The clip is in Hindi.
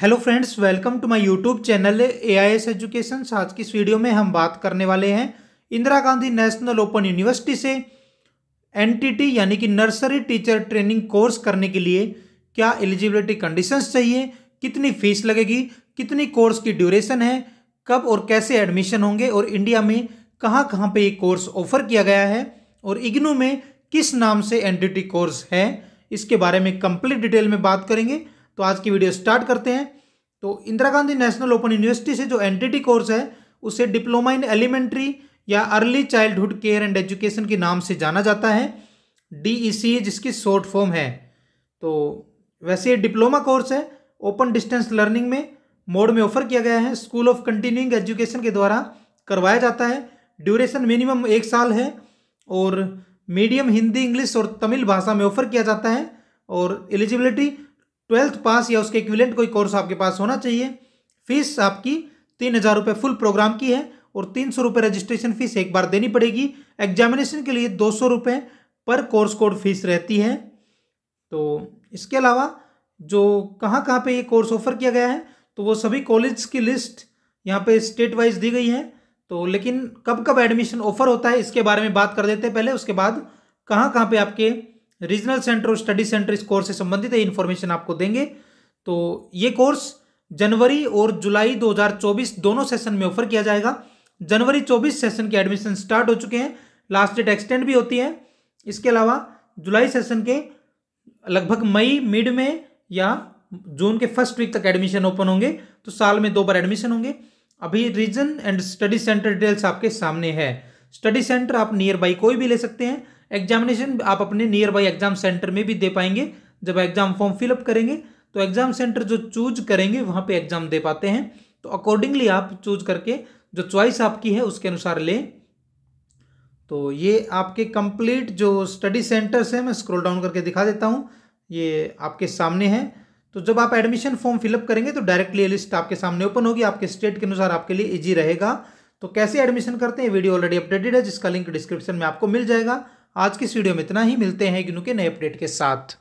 hello friends welcome to my YouTube channel A I S education आज की इस वीडियो में हम बात करने वाले हैं Indira Gandhi national open university से एनटीटी यानी कि नर्सरी टीचर ट्रेनिंग कोर्स करने के लिए क्या एलिजिबिलिटी कंडीशंस चाहिए कितनी फीस लगेगी कितनी कोर्स की ड्यूरेशन है कब और कैसे एडमिशन होंगे और इंडिया में कहाँ कहाँ पर ये कोर्स ऑफर किया गया है और इग्नू में किस नाम से एन कोर्स है इसके बारे में कंप्लीट डिटेल में बात करेंगे तो आज की वीडियो स्टार्ट करते हैं तो Indira Gandhi national open university से जो एन कोर्स है उसे डिप्लोमा इन एलिमेंट्री या early childhood care and education के नाम से जाना जाता है डी जिसकी शॉर्ट फॉर्म है तो वैसे ये डिप्लोमा कोर्स है ओपन डिस्टेंस लर्निंग में मोड में ऑफर किया गया है स्कूल ऑफ कंटिन्यूइंग एजुकेशन के द्वारा करवाया जाता है ड्यूरेशन मिनिमम एक साल है और मीडियम हिंदी इंग्लिश और तमिल भाषा में ऑफर किया जाता है और एलिजिबिलिटी ट्वेल्थ पास या उसके इक्विलेंट कोई कोर्स आपके पास होना चाहिए फीस आपकी तीन हज़ार रुपये फुल प्रोग्राम की है और तीन सौ रुपये रजिस्ट्रेशन फीस एक बार देनी पड़ेगी एग्जामिनेशन के लिए दो सौ रुपये पर कोर्स कोड फीस रहती है तो इसके अलावा जो कहाँ कहाँ पे ये कोर्स ऑफर किया गया है तो वो सभी कॉलेज की लिस्ट यहाँ पे स्टेट वाइज दी गई है तो लेकिन कब कब एडमिशन ऑफर होता है इसके बारे में बात कर देते हैं पहले उसके बाद कहाँ कहाँ पे आपके रीजनल सेंटर और स्टडी सेंटर इस कोर्स से संबंधित इन्फॉर्मेशन आपको देंगे तो ये कोर्स जनवरी और जुलाई 2024 दोनों सेशन में ऑफर किया जाएगा जनवरी 24 सेशन के एडमिशन स्टार्ट हो चुके हैं लास्ट डेट एक्सटेंड भी होती है इसके अलावा जुलाई सेशन के लगभग मई मिड में या जून के फर्स्ट वीक तक एडमिशन ओपन होंगे तो साल में दो बार एडमिशन होंगे अभी region and study centre details आपके सामने है स्टडी सेंटर आप नियर बाई कोई भी ले सकते हैं एग्जामिनेशन आप अपने नियर बाई एग्जाम सेंटर में भी दे पाएंगे जब एग्जाम फॉर्म फिलअप करेंगे तो एग्जाम सेंटर जो चूज करेंगे वहाँ पे एग्जाम दे पाते हैं तो अकॉर्डिंगली आप चूज करके जो चॉइस आपकी है उसके अनुसार लें तो ये आपके कंप्लीट जो स्टडी सेंटर्स हैं मैं स्क्रॉल डाउन करके दिखा देता हूँ ये आपके सामने है तो जब आप एडमिशन फॉर्म फिलअप करेंगे तो डायरेक्टली लिस्ट आपके सामने ओपन होगी आपके स्टेट के अनुसार आपके लिए ईजी रहेगा तो कैसे एडमिशन करते हैं वीडियो ऑलरेडी अपडेटेड है जिसका लिंक डिस्क्रिप्शन में आपको मिल जाएगा आज की इस वीडियो में इतना ही मिलते हैं गिनू के नए अपडेट के साथ